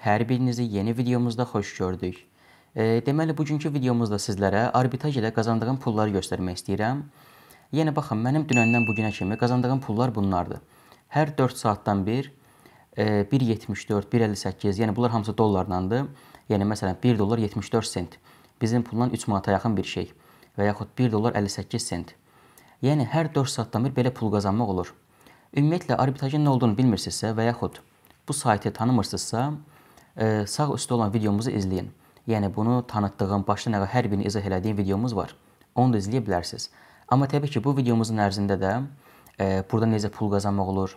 Hər birinizi yeni videomuzda xoş gördük. E, deməli, bugünkü videomuzda sizlərə arbitaj ilə qazandığım pulları göstərmək istəyirəm. Yəni, baxın, mənim dünəndən bugünə kimi qazandığım pullar bunlardır. Hər 4 saatdan bir, e, 1.74, 1.58, yəni bunlar hamısı dollarlandır. Yəni, məsələn, 1 dollar 74 sent. Bizim puldan 3 manata yaxın bir şey. Və yaxud 1 dollar 58 sent. Yəni, hər 4 saatdan bir belə pul qazanmaq olur. Ümumiyyətlə, arbitrajın nə olduğunu bilmirsinizsə və yaxud bu saytı tanımırsınızsa, ə, sağ üstdə olan videomuzu izləyin. Yəni bunu tanıtdığım, başdan ağa hər birini izah elədiyim videomuz var. Onu da izləyə bilərsiniz. Amma təbii ki, bu videomuzun ərzində də ə, e, burada necə pul qazanmaq olur,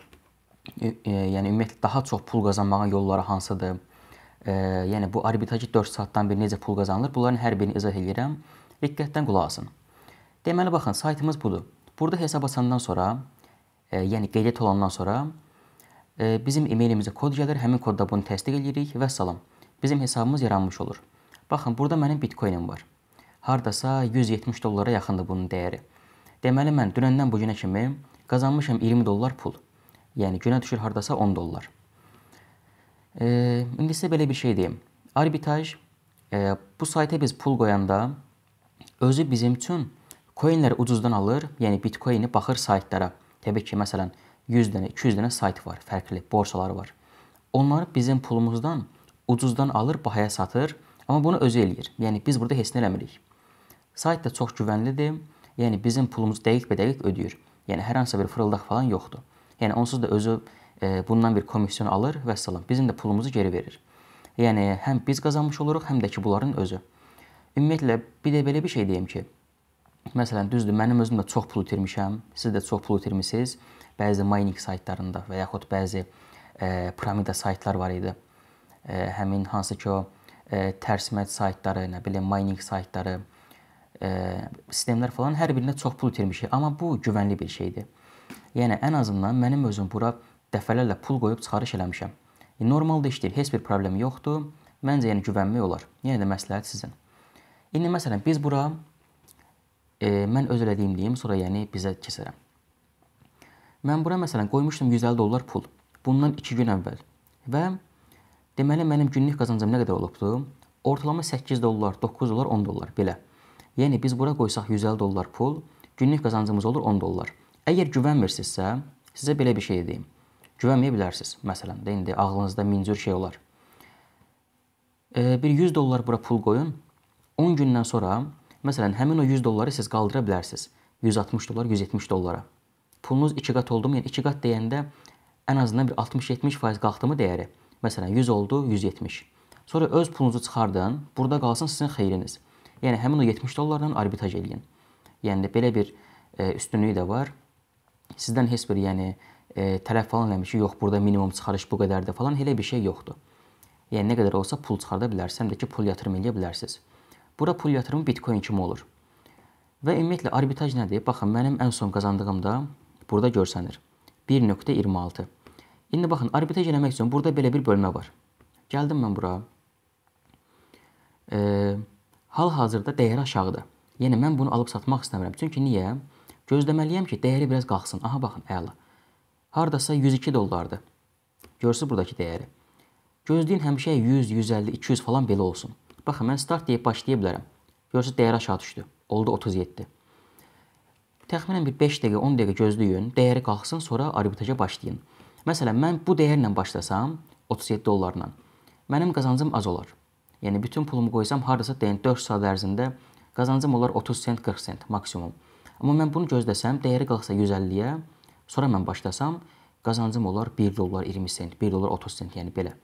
ə, e, yəni ümumiyyətlə daha çox pul qazanmağın yolları hansıdır? Ə, e, yəni bu arbitrajı 4 saatdan bir necə pul qazanılır? Bunların hər birini izah eləyirəm. Diqqətdən qulaq asın. Deməli baxın, saytımız budur. Burada hesab açandan sonra, ə, yəni qeydiyyat olandan sonra bizim e-mailimizə kod gəlir, həmin kodda bunu təsdiq edirik və salam. Bizim hesabımız yaranmış olur. Baxın, burada mənim Bitcoin'im var. Hardasa 170 dollara yaxındır bunun dəyəri. Deməli mən dünəndən bu günə kimi qazanmışam 20 dollar pul. Yəni günə düşür hardasa 10 dollar. E, indi sizə belə bir şey deyim. Arbitraj e, bu sayta biz pul qoyanda özü bizim üçün coinləri ucuzdan alır, yəni Bitcoin-i baxır saytlara. Təbii ki, məsələn, 100 dənə, 200 dənə sayt var, fərqli borsalar var. Onları bizim pulumuzdan ucuzdan alır, bahaya satır, amma bunu özü eləyir. Yəni biz burada heç nə eləmirik. Sayt da çox güvənlidir. Yəni bizim pulumuz dəqiq-bədəqiq ödəyir. Yəni hər hansı bir fırıldaq falan yoxdur. Yəni onsuz da özü e, bundan bir komissiyon alır və salam. Bizim də pulumuzu geri verir. Yəni həm biz qazanmış oluruq, həm də ki bunların özü. Ümumiyyətlə bir də belə bir şey deyim ki, məsələn düzdür, mənim özüm də çox pul itirmişəm, siz də çox pul itirmisiniz bəzi mining saytlarında və yaxud bəzi ə, e, piramida saytlar var idi. Ə, e, həmin hansı ki o ə, e, tərsimət saytları, nə bilim mining saytları, ə, sistemlər falan hər birinə çox pul itirmişik, amma bu güvənli bir şeydir. Yəni ən azından mənim özüm bura dəfələrlə pul qoyub çıxarış eləmişəm. Normalda işləyir, heç bir problem yoxdur. Məncə yəni güvənmək olar. Yenə də məsləhət sizin. İndi məsələn biz bura e, mən öz elədiyim deyim, sonra yəni bizə keçərəm. Mən bura məsələn qoymuşdum 150 dollar pul. Bundan 2 gün əvvəl. Və deməli mənim günlük qazancım nə qədər olubdu? Ortalama 8 dollar, 9 dollar, 10 dollar belə. Yəni biz bura qoysaq 150 dollar pul, günlük qazancımız olur 10 dollar. Əgər güvənmirsinizsə, sizə belə bir şey deyim. Güvənməyə bilərsiniz. Məsələn də indi ağlınızda min cür şey olar. E, bir 100 dollar bura pul qoyun. 10 gündən sonra, məsələn, həmin o 100 dolları siz qaldıra bilərsiniz. 160 dollar, 170 dollara pulunuz 2 qat oldu mu? Yəni 2 qat deyəndə ən azından bir 60-70% qalxdımı dəyəri. Məsələn 100 oldu, 170. Sonra öz pulunuzu çıxardın, burada qalsın sizin xeyriniz. Yəni həmin o 70 dollarla arbitraj eləyin. Yəni belə bir e, üstünlüyü də var. Sizdən heç bir, yəni e, tələb falan eləmişik, yox, burada minimum çıxarış bu qədərdir falan, elə bir şey yoxdur. Yəni nə qədər olsa pul çıxarda bilərsiniz, həm də ki pul yatırım eləyə bilərsiniz. Bura pul yatırımı Bitcoin kimi olur. Və ümumiyyətlə arbitraj nədir? Baxın, mənim ən son qazandığımda burada görsənir. 1.26. İndi baxın, arbitə eləmək üçün burada belə bir bölmə var. Gəldim mən bura. E, Hal-hazırda dəyəri aşağıdır. Yəni mən bunu alıb satmaq istəmirəm. Çünki niyə? Gözləməliyəm ki, dəyəri biraz qalxsın. Aha baxın, əla. Hardasa 102 dollardır. Görsüz buradakı dəyəri. Gözləyin həmişə 100, 150, 200 falan belə olsun. Baxın, mən start deyib başlaya bilərəm. Görsüz dəyər aşağı düşdü. Oldu 37 təxminən bir 5 dəqiqə, 10 dəqiqə gözləyin, dəyəri qalxsın, sonra arbitraja başlayın. Məsələn, mən bu dəyərlə başlasam 37 dollarla, mənim qazancım az olar. Yəni bütün pulumu qoysam hardasa deyən 4 saat ərzində qazancım olar 30 sent, 40 sent maksimum. Amma mən bunu gözləsəm, dəyəri qalxsa 150-yə, sonra mən başlasam qazancım olar 1 dollar 20 sent, 1 dollar 30 sent, yəni belə.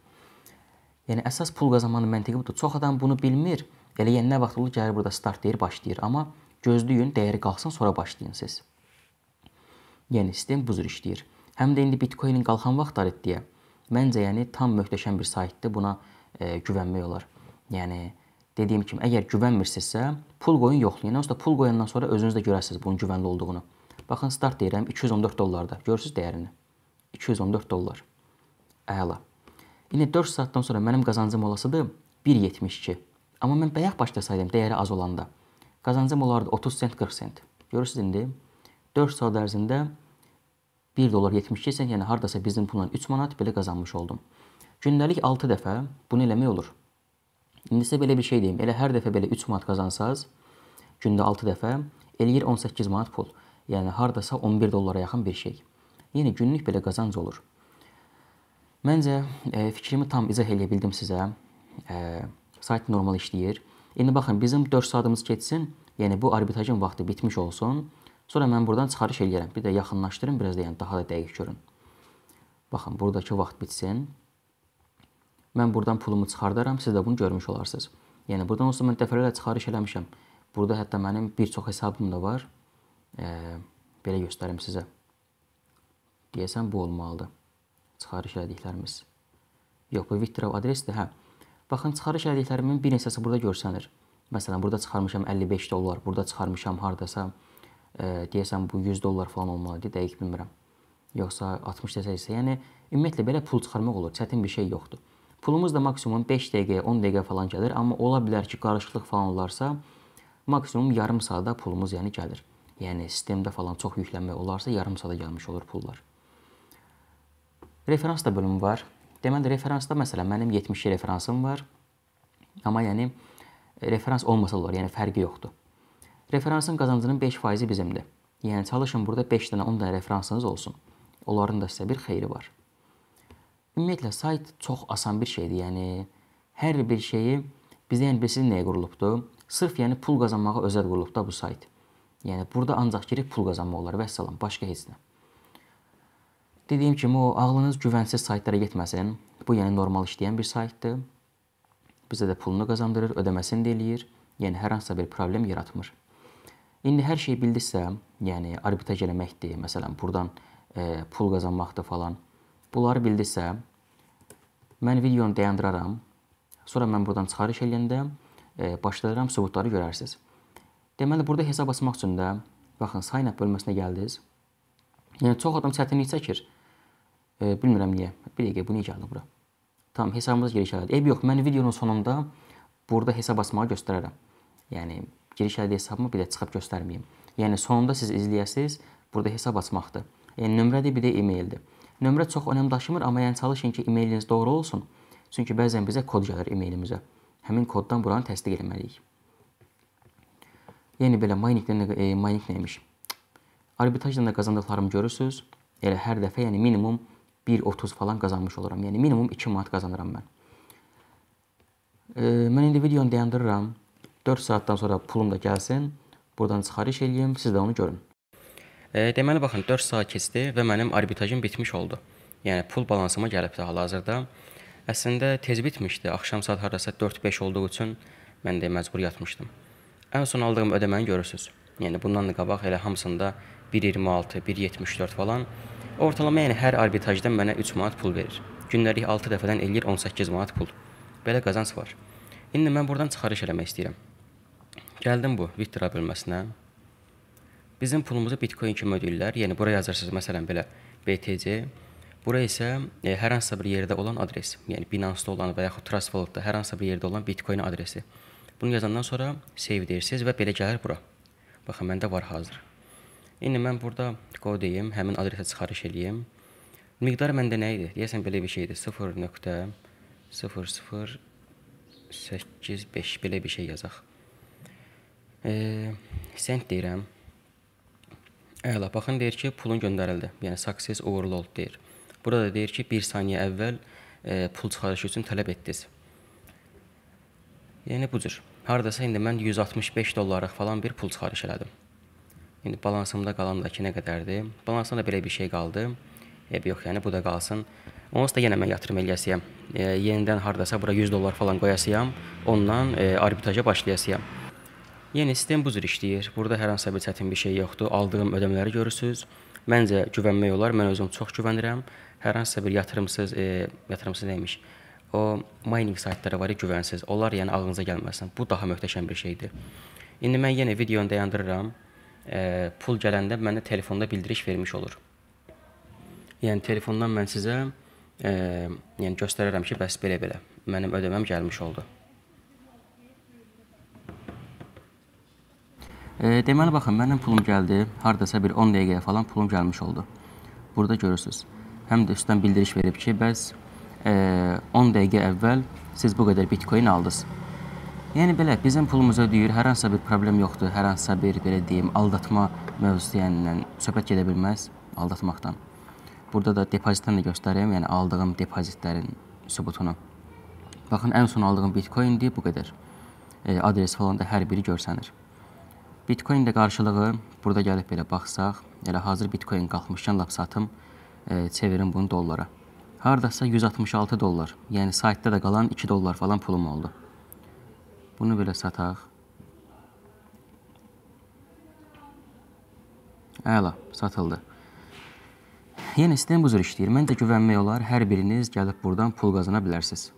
Yəni əsas pul qazanmanın məntiqi budur. Çox adam bunu bilmir. Elə yəni nə vaxt olur gəlir burada start deyir, başlayır. Amma Gözləyin, dəyəri qalxsın, sonra başlayın siz. Yəni sistem bu cür işləyir. Həm də indi Bitcoin-in qalxan vaxtlar etdiyə. Məncə, yəni tam möhtəşəm bir saytdır. Buna e, güvənmək olar. Yəni dediyim kimi, əgər güvənmirsinizsə, pul qoyun yoxlayın. Onsuz da pul qoyandan sonra özünüz də görərsiniz bunun güvənli olduğunu. Baxın, start deyirəm 214 dollarda. Görürsüz dəyərini? 214 dollar. Əla. İndi 4 saatdan sonra mənim qazancım olasıdır 1.72. Amma mən bayaq başlasaydım dəyəri az olanda Qazancım olardı 30 sent 40 sent. Görürsüz indi 4 saat ərzində 1 dollar 72 sent, yəni hardasa bizim pulla 3 manat belə qazanmış oldum. Gündəlik 6 dəfə bunu eləmək olur. İndi sizə belə bir şey deyim. Elə hər dəfə belə 3 manat qazansaz, gündə 6 dəfə eləyir 18 manat pul. Yəni hardasa 11 dollara yaxın bir şey. Yəni günlük belə qazanc olur. Məncə e, fikrimi tam izah eləyə bildim sizə. E, sayt normal işləyir. İndi baxın, bizim 4 saatımız keçsin, yəni bu arbitrajın vaxtı bitmiş olsun. Sonra mən buradan çıxarış eləyirəm. Bir də yaxınlaşdırım, biraz da yəni daha da dəqiq görün. Baxın, buradakı vaxt bitsin. Mən buradan pulumu çıxardaram, siz də bunu görmüş olarsınız. Yəni burdan olsa mən dəfələrlə çıxarış eləmişəm. Burada hətta mənim bir çox hesabım da var. E, belə göstərim sizə. Deyəsən bu olmalıdır. Çıxarış elədiklərimiz. Yox, bu Vitrov adresdir, hə. Baxın, çıxarış ədədlərimin bir neçəsi burada görsənir. Məsələn, burada çıxarmışam 55 dollar, burada çıxarmışam hardasa, e, deyəsən bu 100 dollar falan olmalıdır, dəqiq bilmirəm. Yoxsa 60 desək isə, yəni ümumiyyətlə belə pul çıxarmaq olur, çətin bir şey yoxdur. Pulumuz da maksimum 5 dəqiqəyə, 10 dəqiqə falan gəlir, amma ola bilər ki, qarışıqlıq falan olarsa, maksimum yarım saata pulumuz yəni gəlir. Yəni sistemdə falan çox yüklənmək olarsa, yarım saata gəlmiş olur pullar. Referans da bölümü var. Deməli referansda məsələn mənim 72 referansım var. Amma yəni e, referans olmasa da olar, yəni fərqi yoxdur. Referansın qazancının 5% bizimdir. Yəni çalışın burada 5 dənə, 10 dənə referansınız olsun. Onların da sizə bir xeyri var. Ümumiyyətlə sayt çox asan bir şeydir. Yəni hər bir şeyi bizdə yəni bilsin nəyə qurulubdur? Sırf yəni pul qazanmağa özəl qurulubdur bu sayt. Yəni burada ancaq girib pul qazanmaq olar və salam, başqa heç nə. Dediyim kimi o ağlınız güvənsiz saytlara getməsin. Bu yəni normal işləyən bir saytdır. Bizə də pulunu qazandırır, ödəməsini də eləyir. Yəni hər hansısa bir problem yaratmır. İndi hər şey bildisə, yəni arbitraj eləməkdir, məsələn, burdan e, pul qazanmaqdır falan. Bunları bildisə, mən videonu dayandıraram. Sonra mən buradan çıxarış eləyəndə e, başlayaram, sübutları görərsiniz. Deməli, burada hesab açmaq üçün də baxın, sign up bölməsinə gəldiniz. Yəni çox adam çətinlik çəkir. E, bilmirəm niyə. Bir dəqiqə bu necə gəldi bura? Tam hesabımıza giriş elədi. Eyb yox, mən videonun sonunda burada hesab açmağı göstərərəm. Yəni giriş elədi hesabımı bir də çıxıb göstərməyim. Yəni sonunda siz izləyəsiz, burada hesab açmaqdır. Yəni nömrədir, bir də e-maildir. Nömrə çox önəm daşımır, amma yəni çalışın ki, e-mailiniz doğru olsun. Çünki bəzən bizə kod gəlir e-mailimizə. Həmin koddan buranı təsdiq etməliyik. Yəni belə mining-lə e, mining nəymiş? Arbitrajdan da qazandıqlarımı görürsüz. Elə hər dəfə, yəni minimum 1.30 falan qazanmış oluram. Yəni minimum 2 manat qazanıram mən. E, mən indi videonu dayandırıram. 4 saatdan sonra pulum da gəlsin. Buradan çıxarış eləyim, siz də onu görün. E, deməli baxın 4 saat keçdi və mənim arbitrajım bitmiş oldu. Yəni pul balansıma gəlibdi hal-hazırda. Əslində tez bitmişdi. Axşam saat hardasa 4-5 olduğu üçün mən də məcbur yatmışdım. Ən son aldığım ödəməni görürsüz. Yəni bundan da qabaq elə hamısında 1.26, 1.74 falan Ortalama yəni hər arbitrajdan mənə 3 manat pul verir. Gündəlik 6 dəfədən eləyir 18 manat pul. Belə qazanc var. İndi mən buradan çıxarış eləmək istəyirəm. Gəldim bu Vitra bölməsinə. Bizim pulumuzu Bitcoin kimi ödəyirlər. Yəni bura yazırsınız məsələn belə BTC. Bura isə e, hər hansısa bir yerdə olan adres, yəni Binance-da olan və yaxud Trust Wallet-da hər hansısa bir yerdə olan Bitcoin adresi. Bunu yazandan sonra save deyirsiniz və belə gəlir bura. Baxın məndə var hazır. İndi mən burada qo deyim, həmin adresə çıxarış eləyim. Miqdar məndə nə idi? Deyəsən belə bir şeydir. 0.0085 belə bir şey yazaq. E, sent deyirəm. Əla, baxın deyir ki, pulun göndərildi. Yəni success uğurlu oldu deyir. Burada da deyir ki, 1 saniyə əvvəl e, pul çıxarışı üçün tələb etdiniz. Yəni bu cür. Hardasa indi mən 165 dollarlıq falan bir pul çıxarış elədim. İndi balansımda qalan da 2 nə qədərdir? Balansımda belə bir şey qaldı. Eb yox, yəni bu da qalsın. Onsuz da yenə mən yatırım eləyəsiyəm. E, yenidən hardasa bura 100 dollar falan qoyasıyam. Ondan e, arbitraja başlayasıyam. Yəni sistem bu cür işləyir. Burada hər hansı bir çətin bir şey yoxdur. Aldığım ödəmələri görürsüz. Məncə güvənmək olar. Mən özüm çox güvənirəm. Hər hansısa bir yatırımsız, e, yatırımsız neymiş? O mining saytları var, güvənsiz. Onlar yəni ağlınıza gəlməsin. Bu daha möhtəşəm bir şeydir. İndi mən yenə videonu dayandırıram e, pul gələndə mənə telefonda bildiriş vermiş olur. Yəni telefondan mən sizə e, yəni göstərərəm ki, bəs belə-belə mənim ödəməm gəlmiş oldu. E, deməli baxın, mənim pulum gəldi. Hardasa bir 10 dəqiqəyə falan pulum gəlmiş oldu. Burada görürsüz. Həm də üstdən bildiriş verib ki, bəs e, 10 dəqiqə əvvəl siz bu qədər Bitcoin aldınız. Yəni belə bizim pulumuza deyir, hər hansısa bir problem yoxdur, hər hansısa bir belə deyim, aldatma mövzusu yəni söhbət gedə bilməz aldatmaqdan. Burada da depozitdən də göstərim, yəni aldığım depozitlərin sübutunu. Baxın, ən son aldığım Bitcoin-dir, bu qədər. E, adres falan da hər biri görsənir. Bitcoin də qarşılığı burada gəlib belə baxsaq, elə hazır Bitcoin qalxmışdan lap satım, e, çevirin bunu dollara. Hardasa 166 dollar, yəni saytda da qalan 2 dollar falan pulum oldu. Bunu belə sataq. Əla, satıldı. Yenə sistem bu cür işləyir. Məncə güvənmək olar, hər biriniz gəlib buradan pul qazana bilərsiniz.